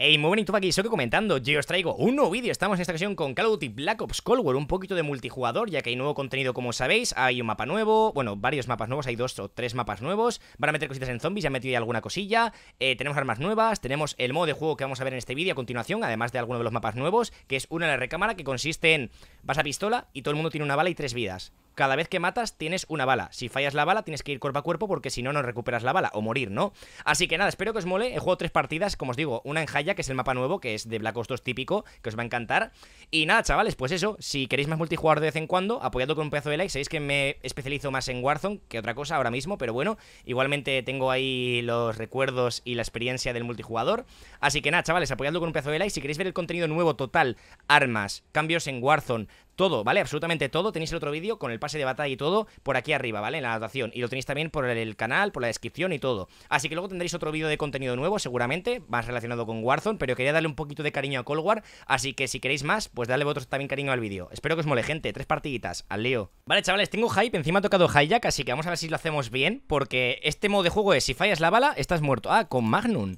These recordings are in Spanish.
Hey, muy bonito aquí, soy comentando. Yo os traigo un nuevo vídeo. Estamos en esta ocasión con Call of Duty Black Ops Cold War, un poquito de multijugador, ya que hay nuevo contenido, como sabéis. Hay un mapa nuevo, bueno, varios mapas nuevos, hay dos o tres mapas nuevos. Van a meter cositas en zombies, ya han metido ya alguna cosilla. Eh, tenemos armas nuevas, tenemos el modo de juego que vamos a ver en este vídeo a continuación, además de alguno de los mapas nuevos, que es una de la recámara que consiste en vas a pistola y todo el mundo tiene una bala y tres vidas cada vez que matas tienes una bala. Si fallas la bala, tienes que ir cuerpo a cuerpo porque si no, no recuperas la bala o morir, ¿no? Así que nada, espero que os mole. He jugado tres partidas, como os digo, una en Haya, que es el mapa nuevo, que es de Black Ops 2 típico, que os va a encantar. Y nada, chavales, pues eso, si queréis más multijugador de vez en cuando, apoyadlo con un pedazo de like. Sabéis que me especializo más en Warzone que otra cosa ahora mismo, pero bueno, igualmente tengo ahí los recuerdos y la experiencia del multijugador. Así que nada, chavales, apoyadlo con un pedazo de like. Si queréis ver el contenido nuevo total, armas, cambios en Warzone, todo, ¿vale? Absolutamente todo. Tenéis el otro vídeo con el de batalla y todo por aquí arriba, ¿vale? En la adaptación. Y lo tenéis también por el canal, por la descripción y todo. Así que luego tendréis otro vídeo de contenido nuevo, seguramente, más relacionado con Warzone, pero quería darle un poquito de cariño a Cold War, así que si queréis más, pues dale vosotros también cariño al vídeo. Espero que os mole, gente. Tres partiditas, al lío. Vale, chavales, tengo hype, encima ha tocado hijack, así que vamos a ver si lo hacemos bien, porque este modo de juego es, si fallas la bala, estás muerto. Ah, con Magnum.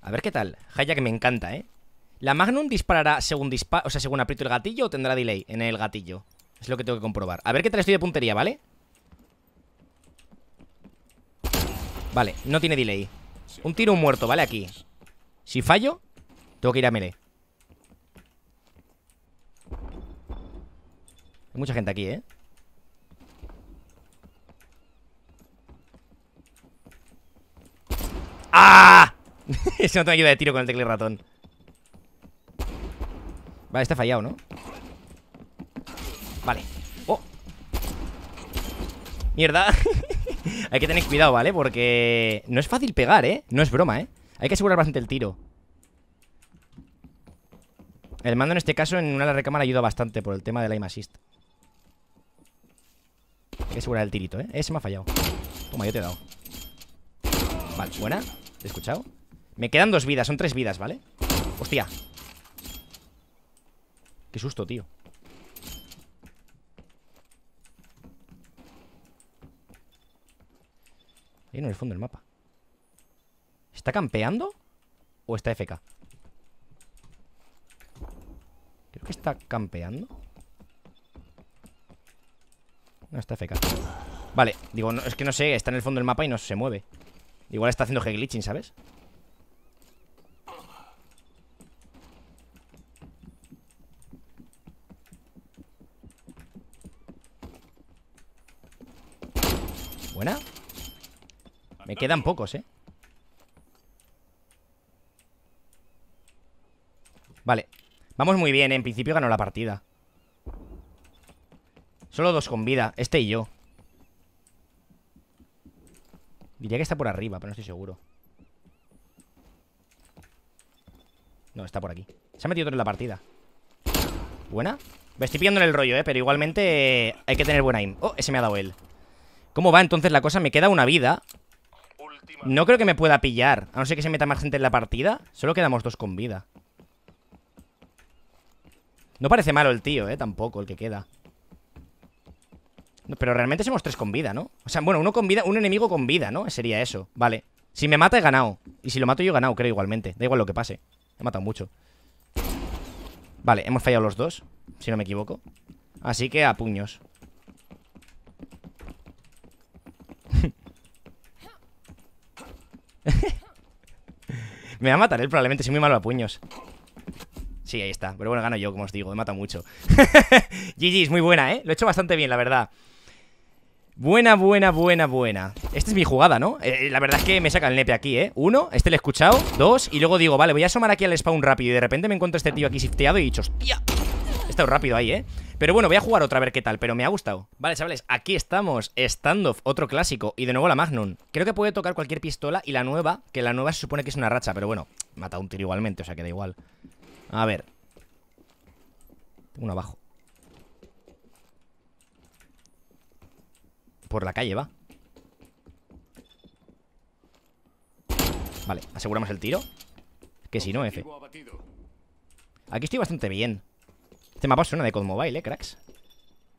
A ver qué tal. que me encanta, ¿eh? La Magnum disparará según, disparo? o sea, según aprieto el gatillo o tendrá delay en el gatillo. Es lo que tengo que comprobar A ver qué tal estoy de puntería, ¿vale? Vale, no tiene delay Un tiro, un muerto, ¿vale? Aquí Si fallo, tengo que ir a melee Hay mucha gente aquí, ¿eh? ¡Ah! Eso no te ayuda de tiro con el tecle ratón Vale, está fallado, ¿no? Vale Oh Mierda Hay que tener cuidado, ¿vale? Porque no es fácil pegar, ¿eh? No es broma, ¿eh? Hay que asegurar bastante el tiro El mando en este caso en una recámara ayuda bastante Por el tema del aim assist Hay que asegurar el tirito, ¿eh? Ese me ha fallado Toma, yo te he dado Vale, buena he escuchado? Me quedan dos vidas, son tres vidas, ¿vale? Hostia Qué susto, tío en el fondo del mapa. ¿Está campeando? ¿O está FK? Creo que está campeando. No, está FK. Vale, digo, es que no sé, está en el fondo del mapa y no se mueve. Igual está haciendo glitching, ¿sabes? Buena me quedan pocos, ¿eh? Vale. Vamos muy bien, ¿eh? en principio ganó la partida. Solo dos con vida, este y yo. Diría que está por arriba, pero no estoy seguro. No, está por aquí. Se ha metido otro en la partida. ¿Buena? Me estoy pillando en el rollo, ¿eh? Pero igualmente hay que tener buena aim. Oh, ese me ha dado él. ¿Cómo va entonces la cosa? Me queda una vida no creo que me pueda pillar. A no ser que se meta más gente en la partida. Solo quedamos dos con vida. No parece malo el tío, eh, tampoco, el que queda. pero realmente somos tres con vida, ¿no? O sea, bueno, uno con vida, un enemigo con vida, ¿no? Sería eso, vale. Si me mata, he ganado. Y si lo mato, yo he ganado, creo, igualmente. Da igual lo que pase. He matado mucho. Vale, hemos fallado los dos, si no me equivoco. Así que a puños. Me va a matar él probablemente, soy muy malo a puños Sí, ahí está, pero bueno, gano yo, como os digo, Me mata mucho GG, es muy buena, ¿eh? Lo he hecho bastante bien, la verdad Buena, buena, buena, buena Esta es mi jugada, ¿no? Eh, la verdad es que me saca el nepe aquí, ¿eh? Uno, este lo he escuchado Dos, y luego digo, vale, voy a sumar aquí al spawn rápido Y de repente me encuentro este tío aquí shifteado y he dicho, hostia He estado rápido ahí, ¿eh? Pero bueno, voy a jugar otra a ver qué tal, pero me ha gustado. Vale, chavales, aquí estamos. Standoff, otro clásico. Y de nuevo la Magnum. Creo que puede tocar cualquier pistola y la nueva, que la nueva se supone que es una racha, pero bueno, mata un tiro igualmente, o sea que da igual. A ver. Uno abajo. Por la calle va. Vale, aseguramos el tiro. Que si no, F. Aquí estoy bastante bien. Este mapa suena de COD Mobile, ¿eh, cracks?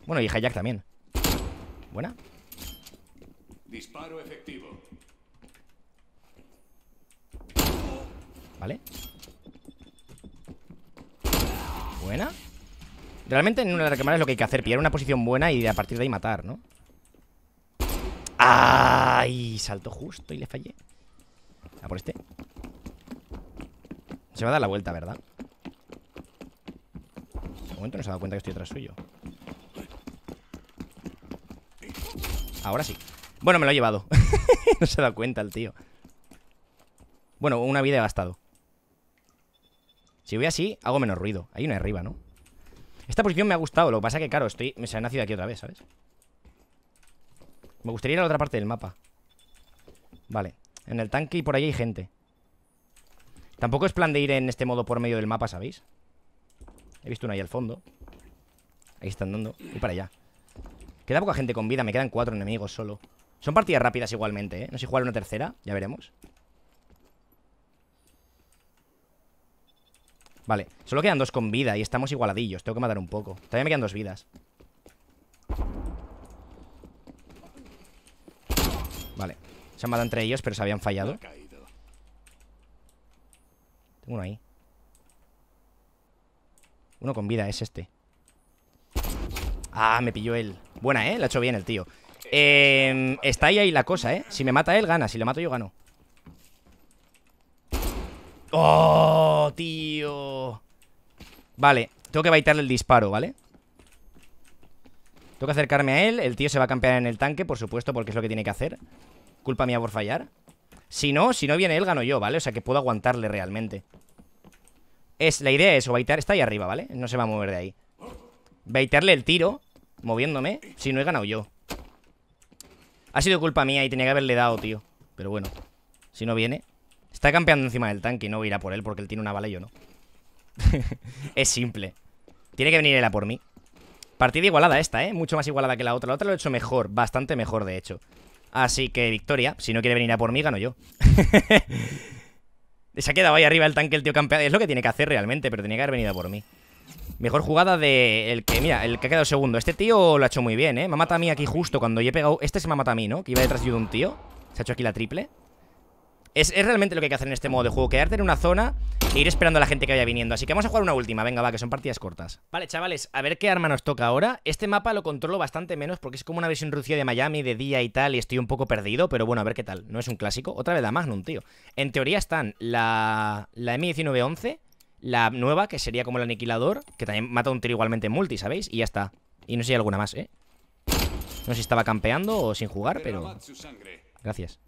Bueno, y Hayak también Buena Vale Buena Realmente en una de las lo que hay que hacer Pillar una posición buena y a partir de ahí matar, ¿no? ¡Ay! Saltó justo y le fallé A ah, por este Se va a dar la vuelta, ¿verdad? no se ha dado cuenta que estoy atrás suyo Ahora sí Bueno, me lo ha llevado No se ha dado cuenta el tío Bueno, una vida he gastado Si voy así, hago menos ruido Hay una arriba, ¿no? Esta posición me ha gustado Lo que pasa que, claro, estoy... me se ha nacido aquí otra vez, ¿sabes? Me gustaría ir a la otra parte del mapa Vale En el tanque y por ahí hay gente Tampoco es plan de ir en este modo por medio del mapa, ¿sabéis? He visto una ahí al fondo Ahí están dando Y para allá Queda poca gente con vida Me quedan cuatro enemigos solo Son partidas rápidas igualmente, ¿eh? No sé jugar una tercera Ya veremos Vale, solo quedan dos con vida Y estamos igualadillos Tengo que matar un poco Todavía me quedan dos vidas Vale Se han matado entre ellos Pero se habían fallado Tengo uno ahí uno con vida, es este Ah, me pilló él Buena, ¿eh? La ha hecho bien el tío em, Está ahí, ahí la cosa, ¿eh? Si me mata él, gana Si le mato yo, gano ¡Oh, tío! Vale, tengo que baitarle el disparo, ¿vale? Tengo que acercarme a él El tío se va a campear en el tanque, por supuesto Porque es lo que tiene que hacer Culpa mía por fallar Si no, si no viene él, gano yo, ¿vale? O sea que puedo aguantarle realmente es, la idea es, eso, baitear, está ahí arriba, ¿vale? No se va a mover de ahí Baitearle el tiro, moviéndome Si no he ganado yo Ha sido culpa mía y tenía que haberle dado, tío Pero bueno, si no viene Está campeando encima del tanque y no irá por él Porque él tiene una bala y yo no Es simple Tiene que venir él a por mí Partida igualada esta, ¿eh? Mucho más igualada que la otra La otra lo he hecho mejor, bastante mejor de hecho Así que victoria, si no quiere venir a por mí, gano yo Se ha quedado ahí arriba el tanque el tío campeón. Es lo que tiene que hacer realmente, pero tenía que haber venido por mí. Mejor jugada de el que, mira, el que ha quedado segundo. Este tío lo ha hecho muy bien, ¿eh? Me ha matado a mí aquí justo cuando yo he pegado... Este se me ha matado a mí, ¿no? Que iba detrás de un tío. Se ha hecho aquí la triple. Es, realmente lo que hay que hacer en este modo de juego Quedarte en una zona e ir esperando a la gente que vaya viniendo Así que vamos a jugar una última, venga va, que son partidas cortas Vale chavales, a ver qué arma nos toca ahora Este mapa lo controlo bastante menos porque es como una versión rucia de Miami De día y tal, y estoy un poco perdido Pero bueno, a ver qué tal, no es un clásico Otra vez la Magnum, tío En teoría están la, la M1911 La nueva, que sería como el aniquilador Que también mata un tiro igualmente en multi, ¿sabéis? Y ya está, y no sé si hay alguna más, ¿eh? No sé si estaba campeando o sin jugar, pero... Gracias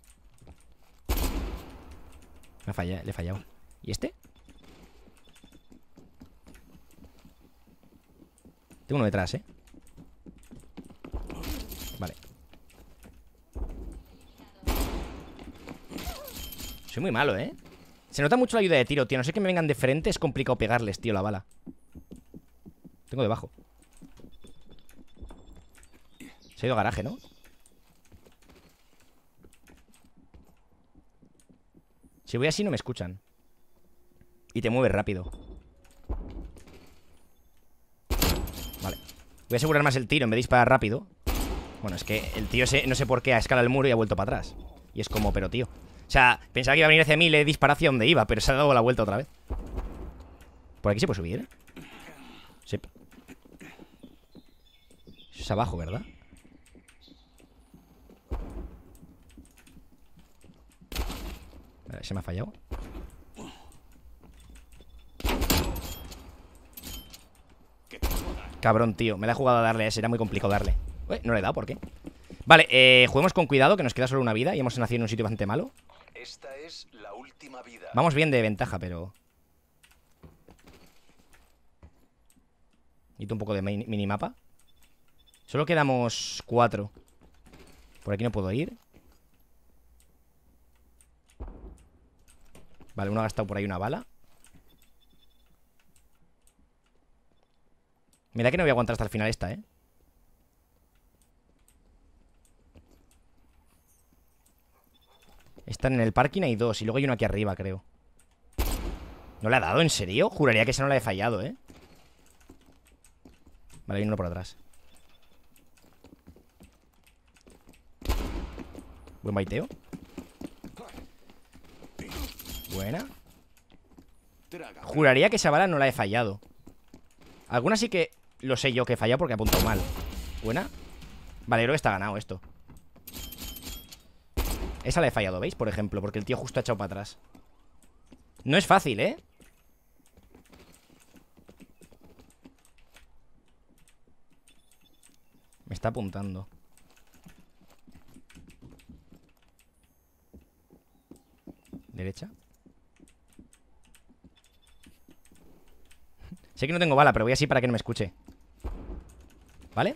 falla, le he fallado. ¿Y este? Tengo uno detrás, ¿eh? Vale. Soy muy malo, ¿eh? Se nota mucho la ayuda de tiro, tío. No sé que me vengan de frente. Es complicado pegarles, tío, la bala. Tengo debajo. Se ha ido a garaje, ¿no? Si voy así no me escuchan Y te mueves rápido Vale Voy a asegurar más el tiro en vez de disparar rápido Bueno, es que el tío no sé por qué, ha escalado el muro y ha vuelto para atrás Y es como, pero tío O sea, pensaba que iba a venir hacia mí y le dispara hacia donde iba Pero se ha dado la vuelta otra vez ¿Por aquí se puede subir? ¿eh? Sí es abajo, ¿verdad? Eh, se me ha fallado. Cabrón, tío. Me la he jugado a darle a ese. Era muy complicado darle. no le he dado, ¿por qué? Vale, eh, juguemos con cuidado, que nos queda solo una vida y hemos nacido en un sitio bastante malo. Vamos bien de ventaja, pero... Necesito un poco de minimapa. Solo quedamos cuatro. Por aquí no puedo ir. Vale, uno ha gastado por ahí una bala Mira que no voy a aguantar hasta el final esta, ¿eh? Están en el parking, hay dos Y luego hay uno aquí arriba, creo ¿No le ha dado? ¿En serio? Juraría que esa no la he fallado, ¿eh? Vale, hay uno por atrás Buen baiteo buena Juraría que esa bala no la he fallado Alguna sí que lo sé yo que he fallado porque apuntado mal Buena Vale, creo que está ganado esto Esa la he fallado, ¿veis? Por ejemplo, porque el tío justo ha echado para atrás No es fácil, ¿eh? Me está apuntando Derecha Sé que no tengo bala, pero voy así para que no me escuche ¿Vale?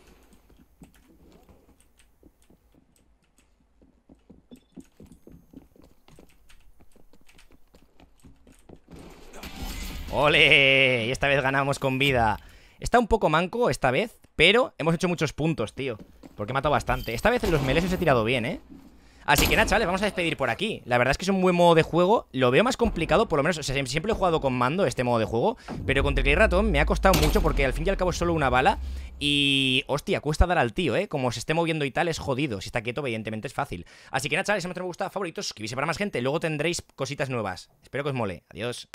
¡Ole! Y esta vez ganamos con vida Está un poco manco esta vez Pero hemos hecho muchos puntos, tío Porque he matado bastante Esta vez en los os he tirado bien, ¿eh? Así que nada, chavales, vamos a despedir por aquí La verdad es que es un buen modo de juego Lo veo más complicado, por lo menos, o sea, siempre he jugado con mando Este modo de juego, pero con el ratón Me ha costado mucho porque al fin y al cabo es solo una bala Y, hostia, cuesta dar al tío, eh Como se esté moviendo y tal, es jodido Si está quieto, evidentemente es fácil Así que nada, chavales, si me gusta, favoritos, suscribirse para más gente Luego tendréis cositas nuevas Espero que os mole, adiós